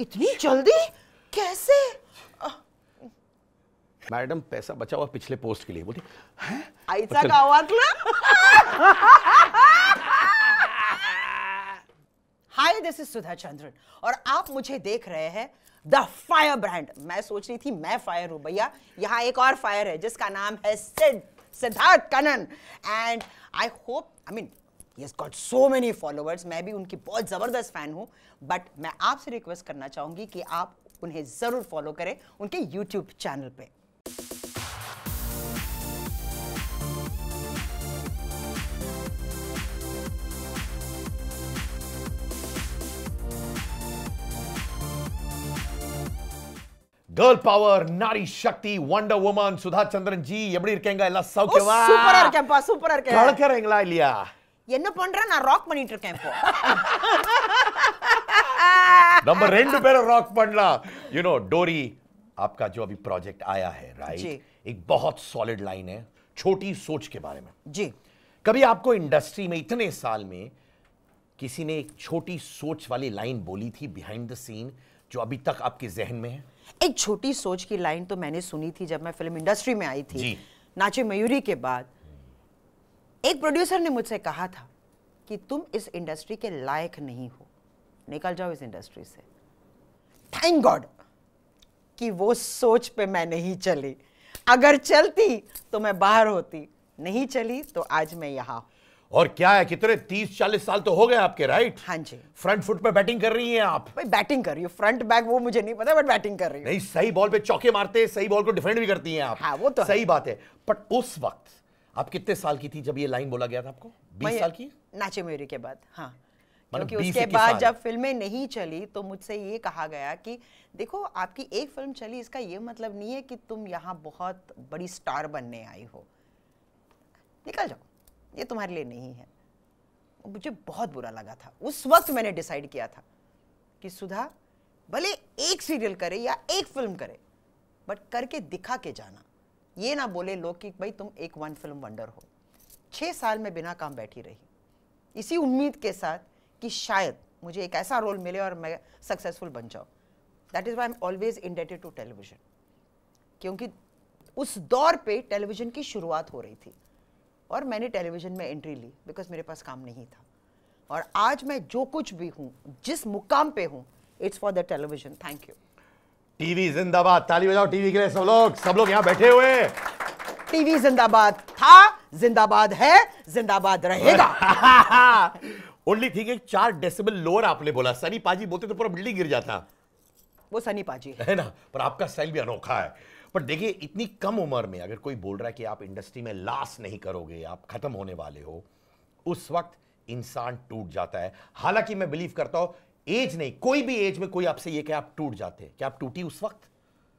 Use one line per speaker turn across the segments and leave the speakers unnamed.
इतनी जल्दी कैसे
मैडम पैसा बचा हुआ पिछले पोस्ट के लिए बोली
ऐसा का hi this is Sudha Chandran और आप मुझे देख रहे हैं द फायर ब्रांड मैं सोच रही थी मैं फायर हूं भैया यहाँ एक और फायर है जिसका नाम है Siddh Siddharth Kannan and I hope I mean he got so many followers मैं भी उनकी बहुत जबरदस्त फैन हूँ बट मैं आपसे रिक्वेस्ट करना चाहूंगी कि आप उन्हें जरूर फॉलो करें उनके यूट्यूब चैनल पे
गर्ल पावर नारी शक्ति वंडर वुमन சுதா चंद्रन जी எப்படி இருக்கேங்க எல்லாம்
சூப்பரா என்ன பண்றா நான் ராக் பண்ணிட்டு இருக்கேன் இப்போ
நம்ம ரெண்டு பேரும் ராக் பண்ணலாம் யூ நோ டோரி आपका जो अभी प्रोजेक्ट आया है राइट एक बहुत सॉलिड लाइन है छोटी सोच के बारे में जी कभी आपको इंडस्ट्री में इतने साल में किसी ने एक छोटी सोच वाली लाइन बोली थी बिहाइंड द सीन जो अभी तक आपके जहन में है
एक छोटी सोच की लाइन तो मैंने सुनी थी जब मैं फिल्म इंडस्ट्री में आई थी नाचे मयूरी के बाद एक प्रोड्यूसर ने मुझसे कहा था कि तुम इस इंडस्ट्री के लायक नहीं हो निकल जाओ इस इंडस्ट्री से थैंक गॉड कि वो सोच पे मैं नहीं चली अगर चलती तो मैं बाहर होती नहीं चली तो
आज मैं यहां और क्या है कितने तीस चालीस साल तो हो गए आपके राइट हाँ जी फ्रंट फुट पे बैटिंग कर रही हैं आप भाई बैटिंग कर रही हूँ फ्रंट बैक वो मुझे नहीं पता बट बैटिंग कर रही हूँ नहीं सही बॉल पे चौके मारते हैं सही बॉल को डिफेंड भी करती हैं आप हाँ, वो तो सही है। बात है बट उस वक्त आप कितने साल की थी जब ये लाइन बोला गया था आपको बीस साल
की नाचे मयूरी के बाद हाँ
मतलब क्योंकि उसके बाद जब
फिल्में नहीं चली तो मुझसे ये कहा गया कि देखो आपकी एक फिल्म चली इसका ये मतलब नहीं है कि तुम यहाँ बहुत बड़ी स्टार बनने आई हो निकल जाओ ये तुम्हारे लिए नहीं है मुझे बहुत बुरा लगा था उस वक्त मैंने डिसाइड किया था कि सुधा भले एक सीरियल करे या एक फिल्म करे बट करके दिखा के जाना ये ना बोले लोग कि भाई तुम एक वन फिल्म वंडर हो छः साल में बिना काम बैठी रही इसी उम्मीद के साथ कि शायद मुझे एक ऐसा रोल मिले और मैं सक्सेसफुल बन जाऊँ that is why am always indebted to television क्योंकि उस दौर पे टेलीविज़न की शुरुआत हो रही थी और मैंने टेलीविज़न में एंट्री ली बिकॉज मेरे पास काम नहीं था और आज मैं जो कुछ भी हूँ जिस मुकाम पे हूँ it's for the television thank you
TV जिंदाबाद ताली बजाओ टीवी के लिए सब लोग सब लोग यहाँ बैठे हुए
टीवी जिंदाबाद था जिंदाबाद है जिंदाबाद रहेगा
ओनली थिंग एक चार डेसिबल लोअर आपने बोला सनी पाजी बोलते तो पूरा बिल्डिंग गिर जाता
वो सनी पाजी
है ना पर आपका स्टाइल भी अनोखा है पर देखिए इतनी कम उम्र में अगर कोई बोल रहा है कि आप इंडस्ट्री में लास्ट नहीं करोगे आप खत्म होने वाले हो उस वक्त इंसान टूट जाता है हालांकि मैं बिलीव करता हूं एज नहीं कोई भी एज में कोई आपसे ये कहे आप टूट जाते क्या आप टूटी उस वक्त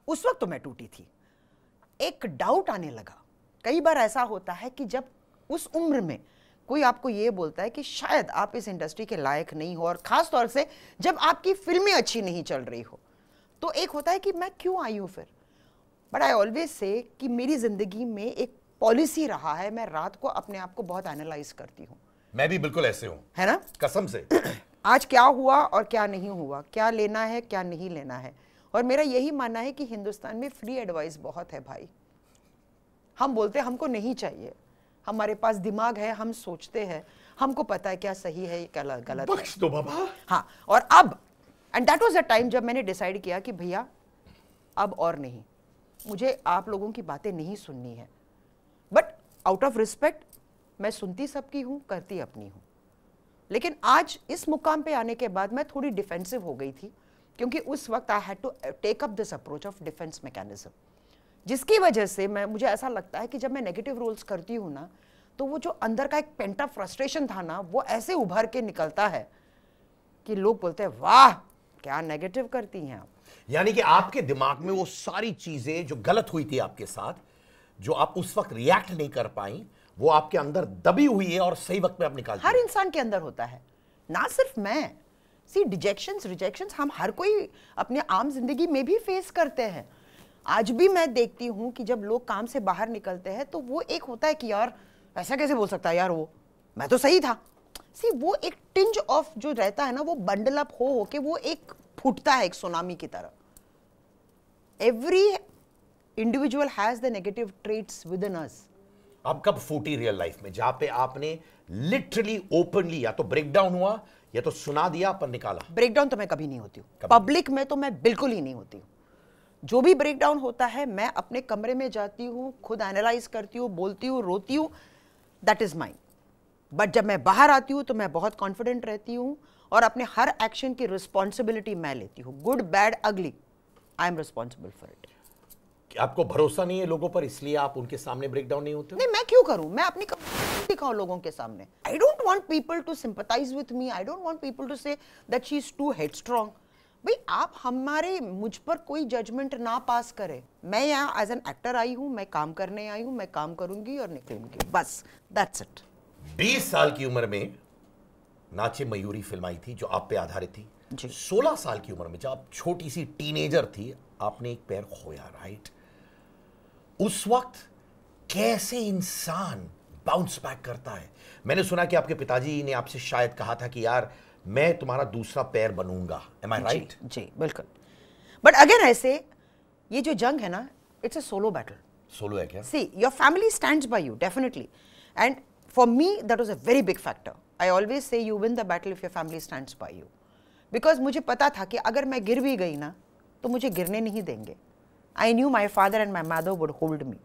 उस वक्त तो मैं टूटी
थी एक डाउट आने लगा कई बार ऐसा होता है कि जब उस उम्र में कोई आपको ये बोलता है कि शायद आप इस इंडस्ट्री के लायक नहीं हो और ख़ास तौर से जब आपकी फिल्में अच्छी नहीं चल रही हो तो एक होता है कि मैं क्यों आई हूँ फिर बट आई ऑलवेज से कि मेरी ज़िंदगी में एक पॉलिसी रहा है मैं रात को अपने आप को बहुत एनालाइज करती हूँ
मैं भी बिल्कुल ऐसे हूँ है ना कसम से
आज क्या हुआ और क्या नहीं हुआ क्या लेना है क्या नहीं लेना है और मेरा यही मानना है कि हिंदुस्तान में फ्री एडवाइस बहुत है भाई हम बोलते हैं हमको नहीं चाहिए हमारे पास दिमाग है हम सोचते हैं हमको पता है क्या सही है क्या गलत बख्श बाबा हाँ और अब and that was a time जब मैंने डिसाइड किया कि भैया अब और नहीं मुझे आप लोगों की बातें नहीं सुननी है बट आउट ऑफ रिस्पेक्ट मैं सुनती सबकी हूँ करती अपनी हूँ लेकिन आज इस मुकाम पे आने के बाद मैं थोड़ी डिफेंसिव हो गई थी क्योंकि उस वक्त I had to take up this approach of defence mechanism जिसकी वजह से मैं मुझे ऐसा लगता है कि जब मैं नेगेटिव रोल्स करती हूँ ना तो वो जो अंदर का एक पेंटा फ्रस्ट्रेशन था ना वो ऐसे उभर के निकलता है कि लोग बोलते
हैं वाह क्या नेगेटिव करती हैं आप यानी कि आपके दिमाग में वो सारी चीजें जो गलत हुई थी आपके साथ जो आप उस वक्त रिएक्ट नहीं कर पाई वो आपके अंदर दबी हुई है और सही वक्त पे आप निकाल
हर इंसान के अंदर होता है ना सिर्फ मैं सी डिजेक्शन रिजेक्शन हम हर कोई अपने आम जिंदगी में भी फेस करते हैं आज भी मैं देखती हूँ कि जब लोग काम से बाहर निकलते हैं तो वो एक होता है कि यार ऐसा कैसे बोल सकता है यार वो मैं तो सही था सी वो एक टिंज ऑफ जो रहता है ना वो बंडल अप हो हो के वो एक फूटता है एक सोनामी की तरह every individual has the negative traits within us
कब फूटी रियल लाइफ में जहां पे आपने लिटरली ओपनली या तो ब्रेकडाउन हुआ या तो सुना दिया पर निकाला ब्रेकडाउन तो मैं कभी नहीं होती हूँ पब्लिक में तो मैं बिल्कुल ही नहीं होती हूँ जो भी ब्रेकडाउन होता है
मैं अपने कमरे में जाती हूँ खुद एनालाइज करती हूँ बोलती हूँ रोती हूँ दैट इज़ माइन बट जब मैं बाहर आती हूँ तो मैं बहुत कॉन्फिडेंट रहती हूँ और अपने हर एक्शन की रिस्पॉन्सिबिलिटी मैं लेती हूँ good bad ugly I am responsible for it
आपको भरोसा नहीं है लोगों पर इसलिए आप उनके सामने ब्रेक डाउन नहीं होते
नहीं मैं क्यों करूं मैं अपनी दिखाऊं लोगों के सामने I don't want people to sympathise with me I don't want people to say that she is too headstrong भाई आप हमारे मुझ पर कोई जजमेंट ना पास करें मैं यहाँ एज एन एक्टर आई हूँ मैं काम करने आई हूँ मैं काम करूंगी और निकलूंगी बस दैट्स इट
बीस साल की उम्र में नाचे मयूरी फिल्म आई थी जो आप पे आधारित थी जी 16 साल की उम्र में जब आप छोटी सी टीनेजर थी आपने एक पैर खोया राइट right? उस वक्त कैसे इंसान बाउंस बैक करता है मैंने सुना कि आपके पिताजी ने आपसे शायद कहा था कि यार मैं तुम्हारा दूसरा पैर बनूंगा एम आई राइट जी बिल्कुल
बट अगेन ऐसे ये जो जंग है ना it's a solo battle
solo है क्या see
your family stands by you definitely and for me that was a very big factor I always say you win the battle if your family stands by you because मुझे पता था कि अगर मैं गिर भी गई ना तो मुझे गिरने नहीं देंगे I knew my father and my mother would hold me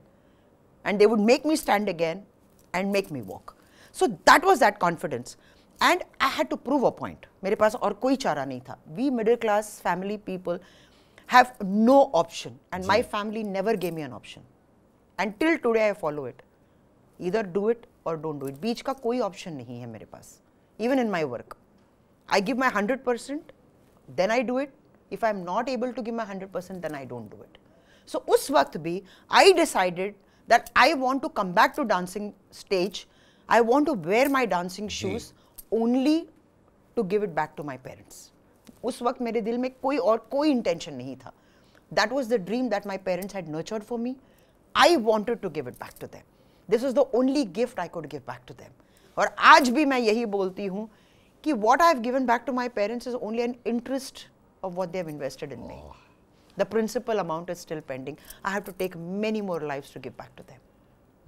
and they would make me stand again and make me walk. So that was that confidence. And I had to prove a point. मेरे पास और koi chara nahi tha. We middle class family people have no option. And my family never gave me an option. Until today I follow it. Either do it or don't do it. Beech ka koi option nahi hai मेरे पास Even in my work. I give my 100%, then I do it. If I'm not able to give my 100%, then I don't do it. सो उस वक्त भी I decided that I want to come back to dancing stage I want to wear my dancing shoes only to give it back to my parents उस वक्त मेरे दिल में कोई और कोई इंटेंशन नहीं था that was the dream that my parents had nurture for me I wanted to give it back to them this is the only gift I could give back to them और आज भी मैं यही बोलती हूँ कि what I have given back to my parents is only an interest of what they've invested in me The principal amount is still pending. I have to take many more lives to give back to them.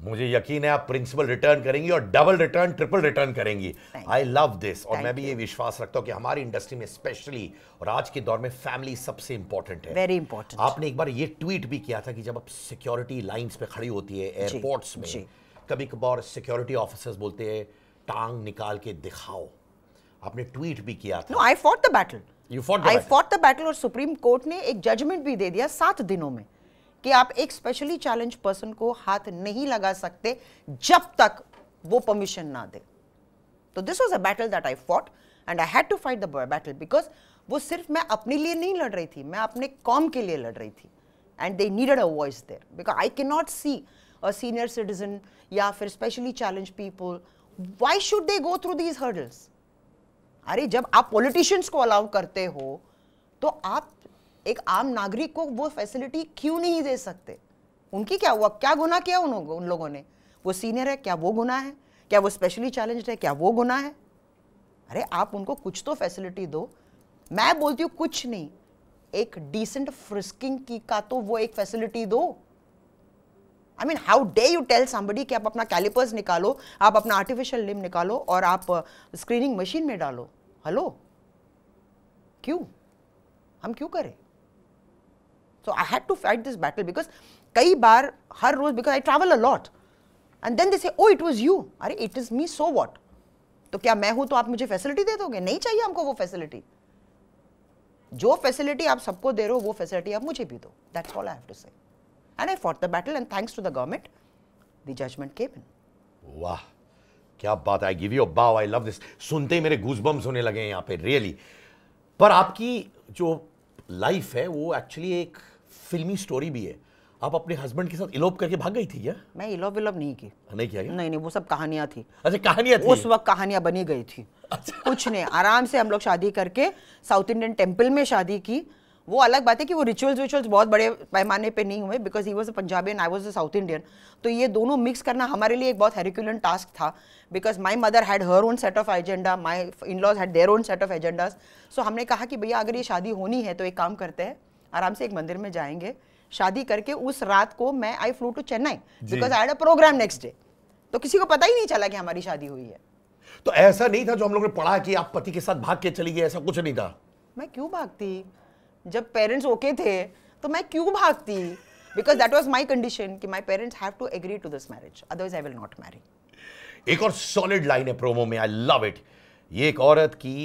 मुझे यकीन है आप principal return करेंगी और double return triple return करेंगी I love this और मैं भी ये विश्वास रखता हूं कि हमारी इंडस्ट्री में स्पेशली और आज के दौर में फैमिली सबसे इंपॉर्टेंट है वेरी इंपॉर्टेंट आपने एक बार ये ट्वीट भी किया था कि जब आप सिक्योरिटी लाइंस पे खड़ी होती है एयरपोर्ट्स में जी. कभी कभार सिक्योरिटी ऑफिसर्स बोलते हैं टांग निकाल के दिखाओ आपने ट्वीट भी किया था I fought the battle You fought the I
battle. fought और सुप्रीम कोर्ट ने एक जजमेंट भी दे दिया सात दिनों में कि आप एक स्पेशली चैलेंज पर्सन को हाथ नहीं लगा सकते जब तक वो परमिशन ना दे तो this was a battle that I fought and I had to fight the battle because वो सिर्फ मैं अपने लिए नहीं लड़ रही थी मैं अपने कॉम के लिए लड़ रही थी and they needed a voice there because I can not see a senior citizen या फिर specially challenged people why should they go through these hurdles अरे जब आप पॉलिटिशियंस को अलाउ करते हो तो आप एक आम नागरिक को वो फैसिलिटी क्यों नहीं दे सकते उनकी क्या हुआ क्या गुना किया उन, उन लोगों ने वो सीनियर है क्या वो गुना है क्या वो स्पेशली चैलेंज है क्या वो गुना है अरे आप उनको कुछ तो फैसिलिटी दो मैं बोलती हूँ कुछ नहीं एक डिसेंट फ्रिस्किंग की का तो वो एक फैसिलिटी दो I mean how do you tell somebody कि आप अपना कैलिपर्स निकालो आप अपना आर्टिफिशियल लिम निकालो और आप स्क्रीनिंग uh, मशीन में डालो हेलो क्यों हम क्यों करें so I had to fight this battle because कई बार हर रोज because I travel a lot and then this oh it was you अरे it is me so what तो क्या मैं हूं तो आप मुझे फैसिलिटी दे दोगे नहीं चाहिए हमको वो फैसिलिटी जो फैसिलिटी आप सबको दे रहे हो वो फैसिलिटी आप मुझे भी दो that's all I have to say And I fought the battle, and thanks to the government, the judgment came in.
Wow. क्या बात आई गिव यू बाव आई लव दिस सुनते ही मेरे गूजबम्स होने लगे हैं यहाँ पे रियली really. पर आपकी जो लाइफ है वो एक्चुअली एक फिल्मी स्टोरी भी है आप अपने हस्बैंड के साथ इलोप करके भाग गई थी क्या मैं इलोप विलोप नहीं की हाँ, नहीं किया क्या? नहीं नहीं वो सब कहानियां थी अच्छा कहानियां थी उस
वक्त कहानियां बनी गई थी अच्छा। कुछ नहीं आराम से हम लोग शादी करके साउथ इंडियन टेम्पल में शादी की वो अलग बात है कि वो रिचुअल्स विचुअल्स बहुत बड़े पैमाने पे नहीं हुए because he was a Punjabi and I was a South Indian तो ये दोनों मिक्स करना हमारे लिए एक बहुत हेरिकुलर टास्क था because my mother had her own set of agenda my in laws had their own set of agendas so हमने कहा कि भैया अगर ये शादी होनी है तो एक काम करते हैं आराम से एक मंदिर में जाएंगे शादी करके उस रात को मैं I flew to Chennai because I had a programme next day तो किसी को पता ही नहीं चला कि हमारी
शादी हुई है तो ऐसा नहीं था जो हम लोग ने पढ़ा कि आप पति के साथ भाग के चली गई ऐसा कुछ नहीं था
मैं क्यों भागती जब पेरेंट्स ओके थे तो मैं क्यों भागती because that was my condition कि my parents have to agree to this marriage otherwise I will not marry
एक और सॉलिड लाइन है प्रोमो में आई लव इट ये एक औरत की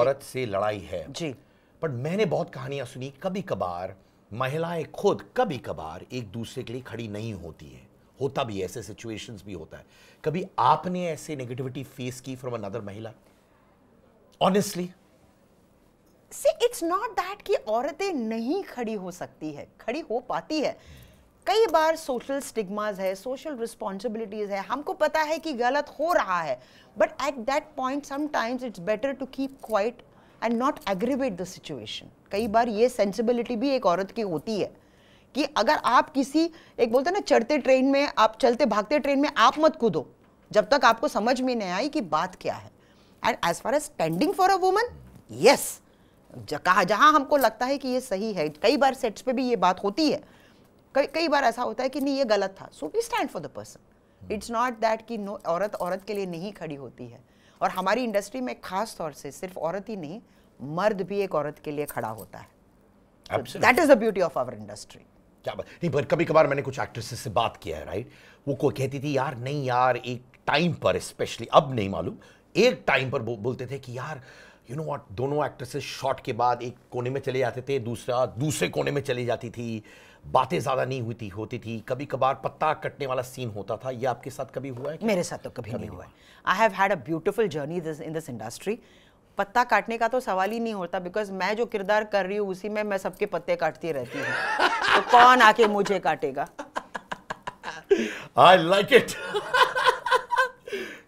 औरत से लड़ाई है जी बट मैंने बहुत कहानियां सुनी कभी कभार महिलाएं खुद कभी कभार एक दूसरे के लिए खड़ी नहीं होती है होता भी ऐसे सिचुएशंस भी होता है कभी आपने ऐसे नेगेटिविटी फेस की फ्रॉम अनदर महिला honestly
see it's not that कि औरतें नहीं खड़ी हो सकती है खड़ी हो पाती है कई बार सोशल स्टिग्माज है सोशल रिस्पॉन्सिबिलिटीज है हमको पता है कि गलत हो रहा है but at that point sometimes it's better to keep quiet and not aggravate the situation कई बार ये सेंसिबिलिटी भी एक औरत की होती है कि अगर आप किसी एक बोलते हैं ना चढ़ते ट्रेन में आप चलते भागते ट्रेन में आप मत कूदो जब तक आपको समझ में नहीं आई कि बात क्या है and as far as standing for a woman yes कहा जहाँ हमको लगता है कि ये सही है कई बार सेट्स पे भी ये बात होती है कई कई बार ऐसा होता है कि नहीं ये गलत था so we stand for the person it's not that कि नो औरत औरत के लिए नहीं खड़ी होती है और हमारी इंडस्ट्री में खास तौर से सिर्फ औरत ही नहीं मर्द भी एक औरत
के लिए खड़ा होता है that is the
beauty of our industry
क्या बात नहीं पर कभी कभार मैंने कुछ एक्ट्रेसेस से बात किया है राइट वो कोई कहती थी यार नहीं यार एक टाइम पर स्पेशली अब नहीं मालूम एक टाइम पर बो, बोलते थे कि यार यू नो वॉट दोनों एक्ट्रेसेस शॉट के बाद एक कोने में चले जाते थे दूसरा दूसरे कोने में चली जाती थी बातें ज़्यादा नहीं हुई थी होती थी कभी कभार पत्ता कटने वाला सीन होता था ये आपके साथ कभी हुआ है क्या? मेरे साथ तो कभी, कभी नहीं हुआ I have had a beautiful
journey in this industry
पत्ता काटने का तो सवाल ही नहीं होता बिकॉज
मैं जो किरदार कर रही हूँ उसी में मैं सबके पत्ते काटती रहती हूँ तो कौन आके मुझे काटेगा
आई लाइक इट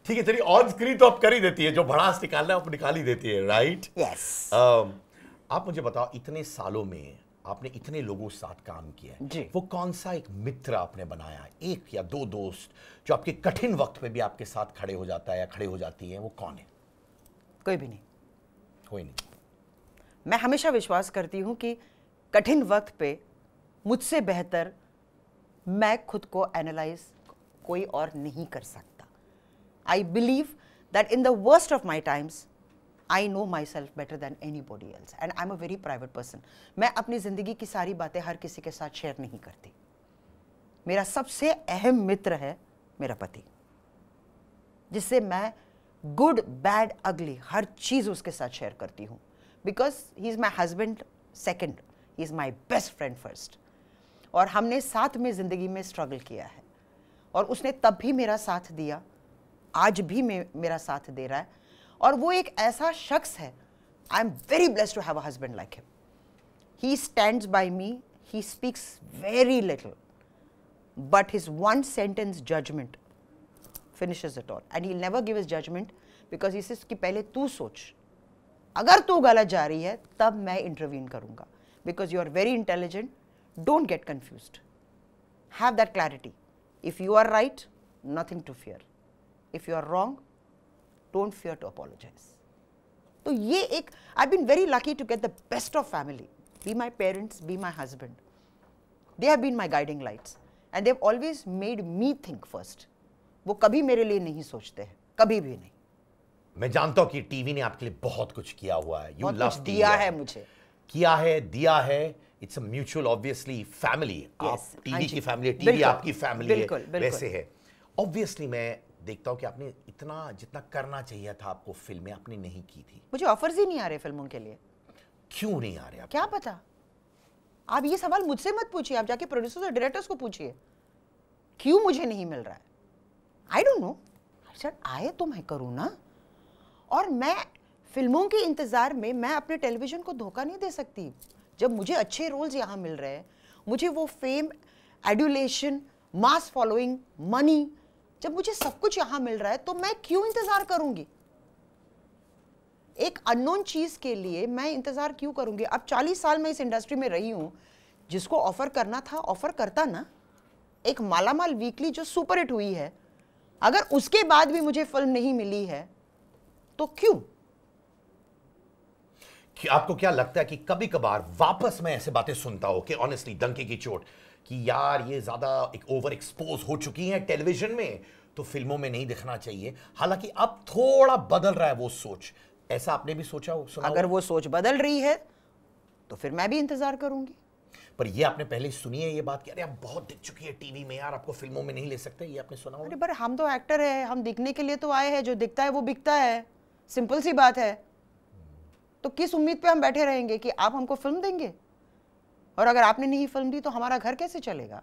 ठीक है चलिए ऑन स्क्रीन तो आप कर ही देती है जो भड़ास निकालना है आप निकाल ही देती है राइट यस आप मुझे बताओ इतने सालों में आपने इतने लोगों के साथ काम किया है वो कौन सा एक मित्र आपने बनाया एक या दो दोस्त जो आपके कठिन वक्त में भी आपके साथ खड़े हो जाता है या खड़े हो जाती है वो कौन है कोई भी नहीं कोई नहीं
मैं हमेशा विश्वास करती हूँ कि कठिन वक्त पे मुझसे बेहतर मैं खुद को एनालाइज कोई और नहीं कर सकता I believe that in the worst of my times, I know myself better than anybody else and I am a very private person मैं अपनी ज़िंदगी की सारी बातें हर किसी के साथ शेयर नहीं करती मेरा सबसे अहम मित्र है मेरा पति जिससे मैं गुड बैड अगली हर चीज़ उसके साथ शेयर करती हूँ because he is my husband second he is my best friend first और हमने साथ में ज़िंदगी में स्ट्रगल किया है और उसने तब भी मेरा साथ दिया आज भी मे, मेरा साथ दे रहा है और वो एक ऐसा शख्स है I am very bless to have a husband like him he stand by me he speaks very little but his one sentence judgement finishes it all and he never give is judgement because इस कि पहले तू सोच अगर तू गलत जा रही है तब मैं इंटरवीन करूँगा because you are very intelligent don't get confuse have that clarity if you are right nothing to fear if you are wrong don't fear to apologize. तो ये एक I been very lucky to get the best of family be my parents be my husband they have been my guiding lights and they've always made me think first वो कभी मेरे लिए नहीं सोचते हैं कभी
भी नहीं मैं जानता हूं कि टीवी ने आपके लिए बहुत कुछ किया हुआ है यू लव दिया है मुझे किया है दिया है it's a mutual obviously family आप टीवी हाँ की फैमिली टीवी आपकी फैमिली है वैसे है ऑब्वियसली मैं देखता हूँ कि आपने इतना जितना करना चाहिए था आपको फिल्में आपने नहीं की थी
मुझे ऑफर्स ही नहीं आ रहे फिल्मों के लिए
क्यों नहीं आ रहे
आप क्या पता आप ये सवाल मुझसे मत पूछिए आप जाके प्रोड्यूसर्स और डायरेक्टर्स को पूछिए क्यों मुझे नहीं मिल रहा है आई डोंट नो सर आए तो मैं करूँ ना और मैं फिल्मों के इंतज़ार में मैं अपने टेलीविज़न को धोखा नहीं दे सकती जब मुझे अच्छे रोल्स यहाँ मिल रहे हैं मुझे वो fame adulation mass following money जब मुझे सब कुछ यहां मिल रहा है तो मैं क्यों इंतज़ार करूंगी एक अननोन चीज़ के लिए मैं इंतज़ार क्यों करूंगी अब चालीस साल मैं इस इंडस्ट्री में रही हूं जिसको ऑफ़र करना था ऑफ़र करता ना एक मालामाल वीकली जो सुपर हिट हुई है अगर उसके बाद भी मुझे फिल्म नहीं मिली है तो क्यों
कि आपको क्या लगता है कि कभी कभार वापस मैं ऐसे बातें सुनता हूं कि ऑनेस्टली डंके की चोट कि यार ये ज़्यादा एक ओवर एक्सपोज हो चुकी हैं टेलीविजन में तो फिल्मों में नहीं दिखना चाहिए हालांकि अब थोड़ा बदल रहा है वो सोच ऐसा आपने भी सोचा हो सुना अगर वो सोच बदल रही है तो फिर मैं भी इंतज़ार करूंगी पर ये आपने पहले सुनी है ये बात कि अरे आप बहुत दिख चुकी है टीवी में यार आपको फिल्मों में नहीं ले सकते ये आपने सुना अरे पर
हम तो एक्टर है हम दिखने के लिए तो आए हैं जो दिखता है वो बिकता है सिंपल सी बात है तो किस उम्मीद पे हम बैठे रहेंगे कि आप हमको फिल्म देंगे और अगर आपने नहीं फिल्म दी तो हमारा घर कैसे चलेगा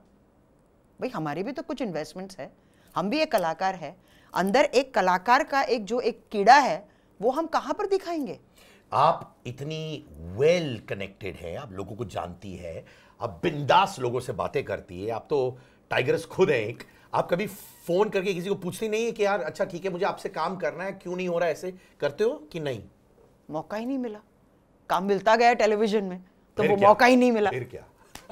भाई हमारे भी तो कुछ इन्वेस्टमेंट्स है हम भी एक कलाकार है अंदर एक कलाकार का एक जो एक कीड़ा है वो हम कहाँ पर दिखाएंगे
आप इतनी वेल कनेक्टेड हैं आप लोगों को जानती है आप बिंदास लोगों से बातें करती है आप तो टाइगर्स खुद हैं एक आप कभी फोन करके किसी को पूछती नहीं है कि यार अच्छा ठीक है मुझे आपसे काम करना है क्यों नहीं हो रहा है ऐसे करते हो कि नहीं मौका ही नहीं मिला काम मिलता गया टेलीविजन में तो वो मौका ही नहीं मिला फिर क्या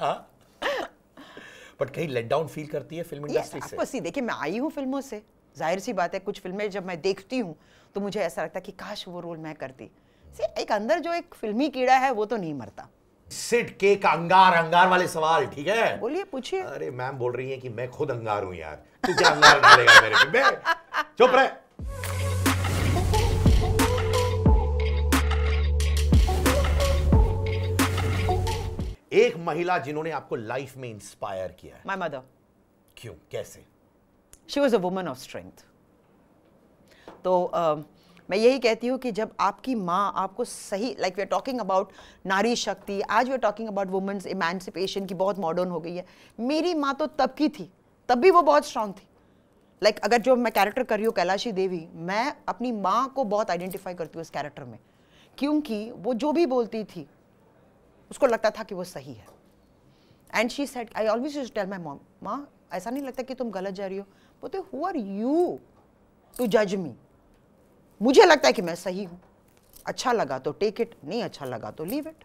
बट हाँ। कहीं लेट डाउन फील करती है फिल्म इंडस्ट्री से बस आपको
देखिए मैं आई हूँ फिल्मों से जाहिर सी बात है कुछ फिल्में जब मैं देखती हूँ तो मुझे ऐसा लगता है कि काश वो रोल मैं करती से एक अंदर जो एक फिल्मी कीड़ा है वो
तो नहीं मरता सिट के अंगार अंगार वाले सवाल ठीक है बोलिए पूछिए अरे मैम बोल रही है कि मैं खुद अंगार हूं यार तू क्या अंगार डालेगा मेरे पे चुप रहे एक महिला जिन्होंने आपको लाइफ में इंस्पायर किया है माय मदर क्यों कैसे
she was a woman of strength तो uh, मैं यही कहती हूँ कि जब आपकी माँ आपको सही like we are talking about नारी शक्ति आज we are talking about women's emancipation की बहुत मॉडर्न हो गई है मेरी माँ तो तब की थी तब भी वो बहुत स्ट्रांग थी लाइक like, अगर जो मैं कैरेक्टर कर रही हूँ कैलाशी देवी मैं अपनी माँ को बहुत आइडेंटिफाई करती हूँ उस कैरेक्टर में क्योंकि वो जो भी बोलती थी उसको लगता था कि वो सही है and she said I always use tell my mom माँ ऐसा नहीं लगता कि तुम गलत जा रही हो बोलते हु आर यू टू जज मी मुझे लगता है कि मैं सही हूँ अच्छा लगा तो टेक इट नहीं अच्छा लगा तो लीव इट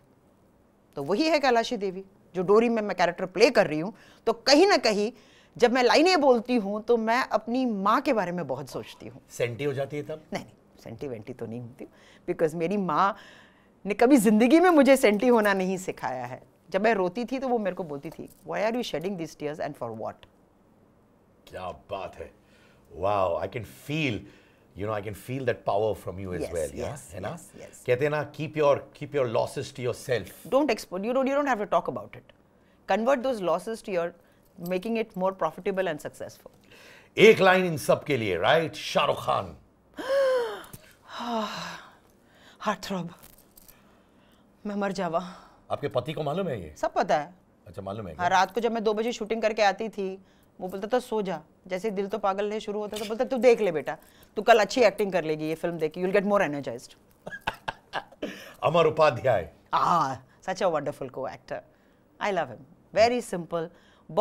तो वही है कैलाशी देवी जो डोरी में मैं कैरेक्टर प्ले कर रही हूँ तो कहीं ना कहीं जब मैं लाइनें बोलती हूँ तो मैं अपनी माँ के बारे में बहुत सोचती हूँ
सेंटी हो जाती है तब नहीं
नहीं सेंटी वेंटी तो नहीं होती बिकॉज मेरी माँ ने कभी ज़िंदगी में मुझे सेंटी होना नहीं सिखाया है जब मैं रोती थी तो वो मेरे को बोलती थी why are you shedding this tears and for
what क्या बात है wow I can feel you know i can feel that power from you as yes, well yeah yes, you know yes, yes. kehte na keep your keep your losses to yourself
don't expose you don't you don't have to talk about it convert those losses to your making it more profitable and successful
ek line in sab ke liye right shahrukh khan
heartthrob मैं मर जावा
आपके पति को मालूम है ये सब पता है अच्छा मालूम है हाँ
रात को जब मैं दो बजे शूटिंग करके आती थी वो बोलता था सो जा जैसे दिल तो पागल नहीं शुरू होता था बोलता तू देख ले बेटा तू कल अच्छी एक्टिंग कर लेगी ये फिल्म देख you'll get more energise
Amar Upadhyay
हाँ such a wonderful co actor I love him very simple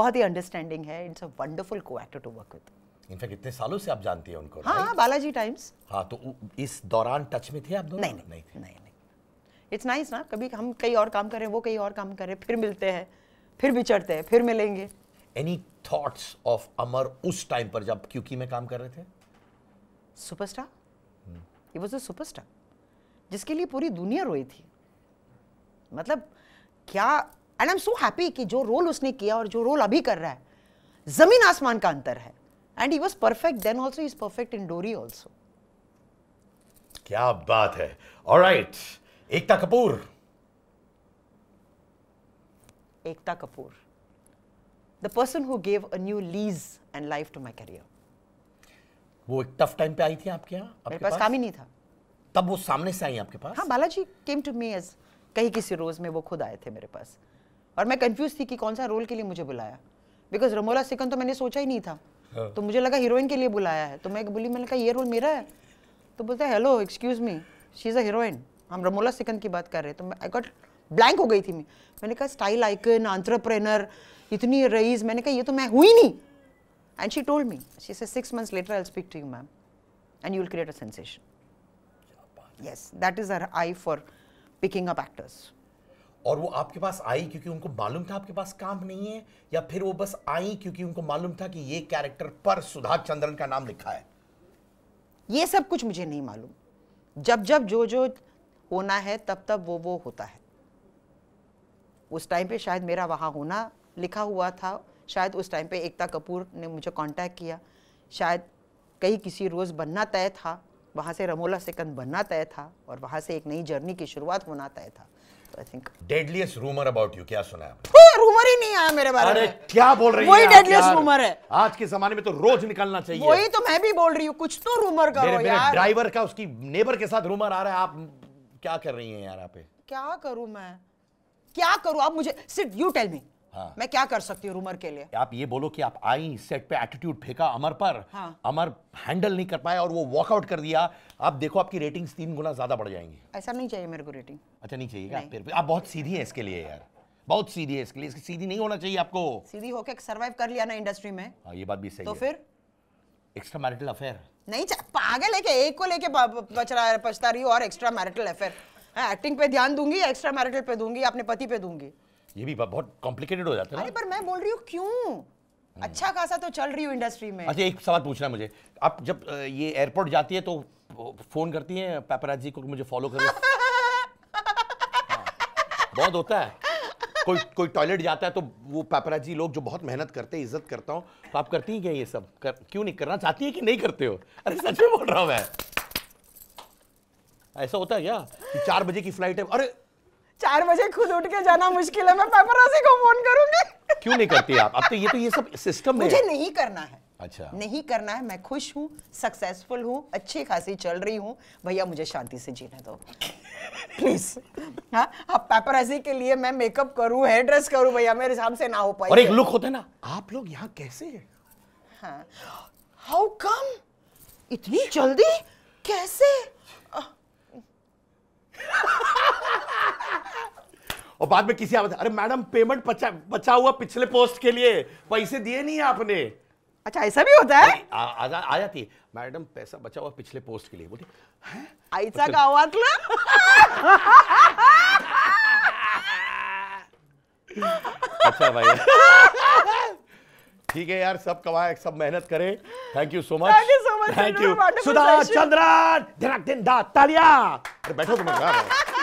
बहुत ही अंडरस्टैंडिंग है it's a wonderful co actor to work with
in fact इतने सालों से आप जानती है उनको हाँ, हाँ बालाजी टाइम्स हाँ तो इस दौरान टच में थे आप दोनों नहीं, नहीं, नहीं
इट्स नाइस ना कभी हम कई और काम करें वो कई और काम करें फिर मिलते हैं फिर बिछड़ते हैं फिर मिलेंगे
एनी थॉट्स ऑफ अमर उस टाइम पर जब क्योंकि में काम कर रहे थे
superstar he was a superstar जिसके लिए पूरी दुनिया रोई थी मतलब क्या and I am so happy कि जो रोल उसने किया और जो रोल अभी कर रहा है जमीन आसमान का अंतर है and he was perfect then also he is perfect in Doree also
क्या बात है all right right. Ekta Kapoor
Ekta Kapoor the person who gave a new lease and life to my career
वो एक टफ टाइम पे आई थी आपके यहाँ मेरे पास, पास काम ही नहीं था तब वो सामने से आई आपके पास हाँ
Balaji came to me as Kahiin Kisii रोज में वो खुद आए थे मेरे पास और मैं कंफ्यूज थी कि कौन सा रोल के लिए मुझे बुलाया बिकॉज रमोला सिकन तो मैंने सोचा ही नहीं था हाँ। तो मुझे लगा हीरोइन के लिए बुलाया है तो मैं बोली मैंने कहा ये रोल मेरा है तो बोलता hello excuse me she is a heroine हम रमोला सिकंद की बात कर रहे हैं तो आई गॉट ब्लैंक हो गई थी मैं मैंने कहा स्टाइल आइकन आंट्रप्रेनर इतनी रईस मैंने कहा ये तो मैं हुई नहीं and she told me she said six months later I speak to you ma'am and you will create a
sensation
yes that is her eye for picking up actors
और वो आपके पास आई क्योंकि उनको मालूम था आपके पास काम नहीं है या फिर वो बस आई क्योंकि उनको मालूम था कि ये कैरेक्टर पर सुधा चंद्रन का नाम लिखा है
ये सब कुछ मुझे नहीं मालूम जब जब जो जो होना है तब तब वो वो होता है उस टाइम पे शायद मेरा वहाँ होना लिखा हुआ था शायद उस टाइम पे एकता कपूर ने मुझे कांटेक्ट किया शायद कहीं किसी रोज़ बनना तय था वहाँ से रमोला सिकंद बनना तय था और वहाँ से एक नई जर्नी की शुरुआत होना तय था
तो I think deadliest rumour about you क्या सुना है
रूमर ही नहीं आया मेरे बारे अरे में
क्या बोल रही वही डेडलीस्ट रूमर है आज के जमाने में तो रोज निकलना चाहिए वही
तो मैं भी बोल रही हूँ कुछ तो रूमर करो मेरे, यार ड्राइवर
का उसकी नेबर के साथ रूमर आ रहा है आप क्या कर रही हैं यार आप
क्या करूं मैं क्या करूं आप मुझे सिर्फ यू टेल मी हाँ। मैं क्या कर सकती हूँ रूमर के लिए
आप ये बोलो कि आप आई सेट पे एटीट्यूड फेंका अमर पर हाँ। अमर हैंडल नहीं कर पाया और वो वॉकआउट कर दिया आप देखो आपकी रेटिंग्स तीन गुना ज्यादा बढ़ जाएंगी
ऐसा नहीं चाहिए मेरे को रेटिंग
अच्छा नहीं चाहिए नहीं। फिर आप बहुत सीधी है इसके लिए यार बहुत सीधी है इसके लिए इसकी सीधी नहीं होना चाहिए आपको सीधी होकर सर्वाइव कर लिया ना इंडस्ट्री में हाँ ये बात भी सही तो फिर एक्स्ट्रा मैरिटल अफेयर
नहीं पागल है कि एक को लेके पछता रही हो और एक्स्ट्रा मैरिटल अफेयर एक्टिंग पे ध्यान दूंगी एक्स्ट्रा मैरिटल पे
दूंगी अपने पति पे दूंगी ये भी बहुत कॉम्प्लिकेटेड हो जाता है अरे
पर मैं बोल रही हूँ क्यों हम्म। अच्छा खासा तो चल रही हूँ इंडस्ट्री में अच्छा
एक सवाल पूछना मुझे आप जब ये एयरपोर्ट जाती है तो फोन करती है पेपराजी को मुझे फॉलो करो हाँ, बहुत होता है कोई कोई टॉयलेट जाता है तो वो पापराजी लोग जो बहुत मेहनत करते हैं इज्जत करता हूँ तो आप करती हैं क्या ये सब कर, क्यों नहीं करना चाहती है कि नहीं करते हो अरे सच में बोल रहा हूँ मैं ऐसा होता है क्या कि चार बजे की फ्लाइट है अरे चार बजे खुद उठ के जाना मुश्किल है मैं पेपराजी को फोन करूंगी क्यों नहीं करती आप अब तो ये तो ये सब सिस्टम मुझे नहीं करना है अच्छा
नहीं करना है मैं खुश हूँ सक्सेसफुल हूँ अच्छी खासी चल रही हूँ भैया मुझे शांति से जीने दो प्लीज हाँ आप पेपर पेपराजी के लिए मैं मेकअप करूँ हेयर ड्रेस करूँ भैया मेरे हिसाब से ना हो पाए और एक लुक होता है ना आप लोग यहाँ कैसे है हाउ कम इतनी जल्दी कैसे
और बाद में किसी आवाज अरे मैडम पेमेंट बचा बचा हुआ पिछले पोस्ट के लिए पैसे दिए नहीं आपने
अच्छा ऐसा भी होता है
आ, आ, आ, आ जाती मॅडम पैसा बचा हुआ पिछले पोस्ट के लिए बोली
अच्छा। हुआ गावातला
अच्छा भाई ठीक है यार सब कमाए सब मेहनत करें thank you so much thank you so much thank you Sudha Chandra दिन दिन दा तालिया अरे बैठो तुम तो यार